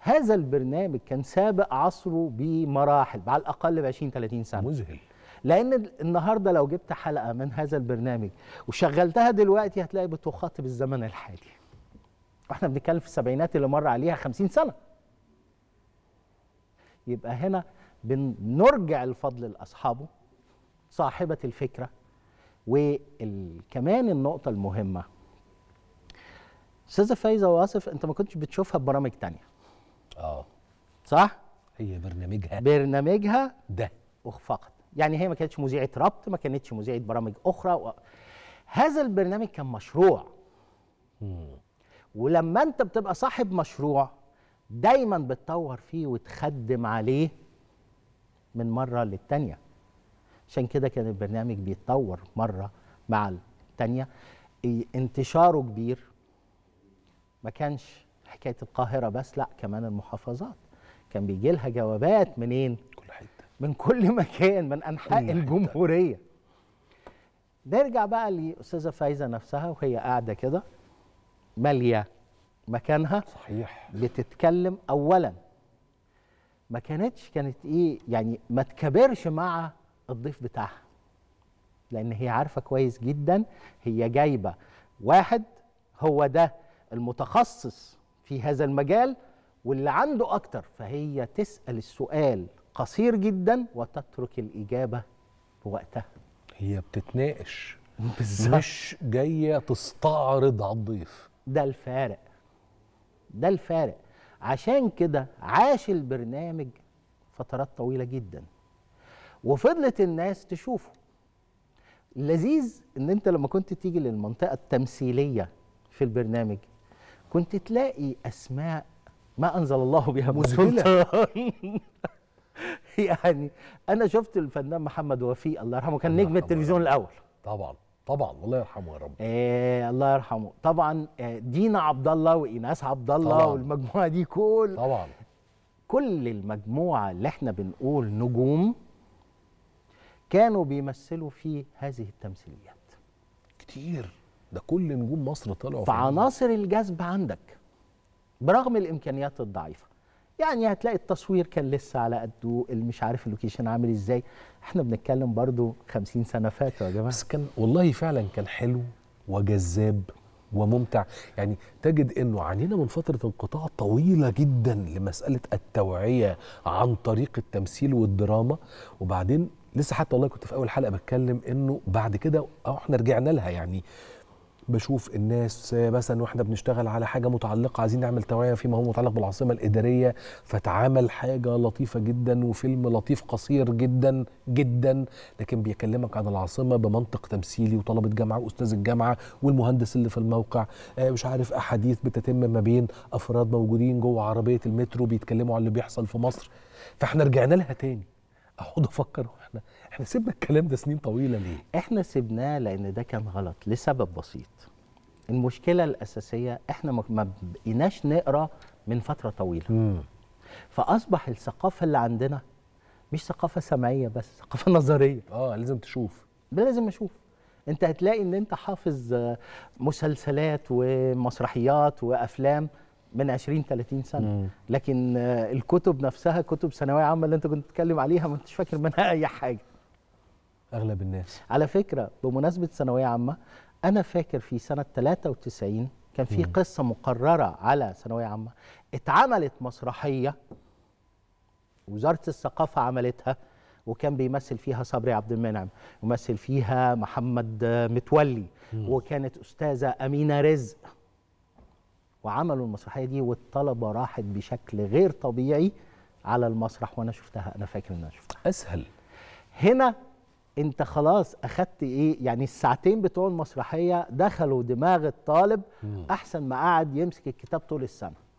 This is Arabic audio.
هذا البرنامج كان سابق عصره بمراحل على الاقل ب 20 30 سنه مذهل لان النهارده لو جبت حلقه من هذا البرنامج وشغلتها دلوقتي هتلاقي بتخاطب الزمن الحالي واحنا بنتكلم في السبعينات اللي مر عليها 50 سنه يبقى هنا بنرجع الفضل لاصحابه صاحبه الفكره وكمان النقطه المهمه استاذه فايزه واصف انت ما كنتش بتشوفها ببرامج ثانيه تانيه اه صح هي برنامجها برنامجها ده فقط يعني هي ما كانتش مذيعه ربط ما كانتش مذيعه برامج اخرى و... هذا البرنامج كان مشروع مم. ولما انت بتبقى صاحب مشروع دايما بتطور فيه وتخدم عليه من مره للتانيه عشان كده كان البرنامج بيتطور مره مع التانيه انتشاره كبير ما كانش حكايه القاهره بس لا كمان المحافظات كان بيجي لها جوابات منين كل حته من كل مكان من انحاء الجمهوريه نرجع بقى لاستاذه فايزه نفسها وهي قاعده كده ماليه مكانها صحيح بتتكلم اولا ما كانتش كانت ايه يعني ما تكبرش مع الضيف بتاعها لان هي عارفه كويس جدا هي جايبه واحد هو ده المتخصص في هذا المجال واللي عنده أكتر فهي تسأل السؤال قصير جدا وتترك الإجابة في وقتها هي بتتناقش بالزبط. مش جاية تستعرض على الضيف ده الفارق ده الفارق عشان كده عاش البرنامج فترات طويلة جدا وفضلت الناس تشوفه لذيذ ان انت لما كنت تيجي للمنطقة التمثيلية في البرنامج كنت تلاقي اسماء ما انزل الله بها من سلطان يعني انا شفت الفنان محمد وفي الله يرحمه كان نجم التلفزيون الاول طبعا طبعا الله يرحمه يا رب إيه الله يرحمه طبعا إيه، دينا عبد الله وايناس عبد الله والمجموعه دي كل طبعا كل المجموعه اللي احنا بنقول نجوم كانوا بيمثلوا في هذه التمثيليات كتير ده كل نجوم مصر طلعوا في عناصر الجذب عندك برغم الامكانيات الضعيفه يعني هتلاقي التصوير كان لسه على قده مش عارف اللوكيشن عامل ازاي احنا بنتكلم برضو 50 سنه فاتوا يا جماعه بس كان والله فعلا كان حلو وجذاب وممتع يعني تجد انه عانينا من فتره انقطاع طويله جدا لمساله التوعيه عن طريق التمثيل والدراما وبعدين لسه حتى والله كنت في اول حلقه بتكلم انه بعد كده احنا رجعنا لها يعني بشوف الناس مثلا واحنا بنشتغل على حاجه متعلقه عايزين نعمل توعيه فيما هو متعلق بالعاصمه الاداريه فتعامل حاجه لطيفه جدا وفيلم لطيف قصير جدا جدا لكن بيكلمك عن العاصمه بمنطق تمثيلي وطلبه جامعه واستاذ الجامعه والمهندس اللي في الموقع آه، مش عارف احاديث بتتم ما بين افراد موجودين جوه عربيه المترو بيتكلموا عن اللي بيحصل في مصر فاحنا رجعنا لها تاني اقعد افكر احنا احنا سيبنا الكلام ده سنين طويله ليه؟ احنا سيبناه لان ده كان غلط لسبب بسيط المشكله الاساسيه احنا ما بقيناش نقرا من فتره طويله مم. فاصبح الثقافه اللي عندنا مش ثقافه سمعيه بس ثقافه نظريه اه لازم تشوف ده لازم اشوف انت هتلاقي ان انت حافظ مسلسلات ومسرحيات وافلام من 20 30 سنه مم. لكن آه، الكتب نفسها كتب ثانويه عامه اللي انت كنت بتتكلم عليها ما انتش فاكر منها اي حاجه اغلب الناس على فكره بمناسبه ثانويه عامه انا فاكر في سنه 93 كان في قصه مقرره على ثانويه عامه اتعملت مسرحيه وزاره الثقافه عملتها وكان بيمثل فيها صبري عبد المنعم ومثل فيها محمد متولي مم. وكانت استاذه امينه رزق وعملوا المسرحيه دي والطلبه راحت بشكل غير طبيعي على المسرح وانا شفتها انا فاكر ان انا شفتها اسهل هنا انت خلاص اخدت ايه يعني الساعتين بتوع المسرحيه دخلوا دماغ الطالب احسن ما قعد يمسك الكتاب طول السنه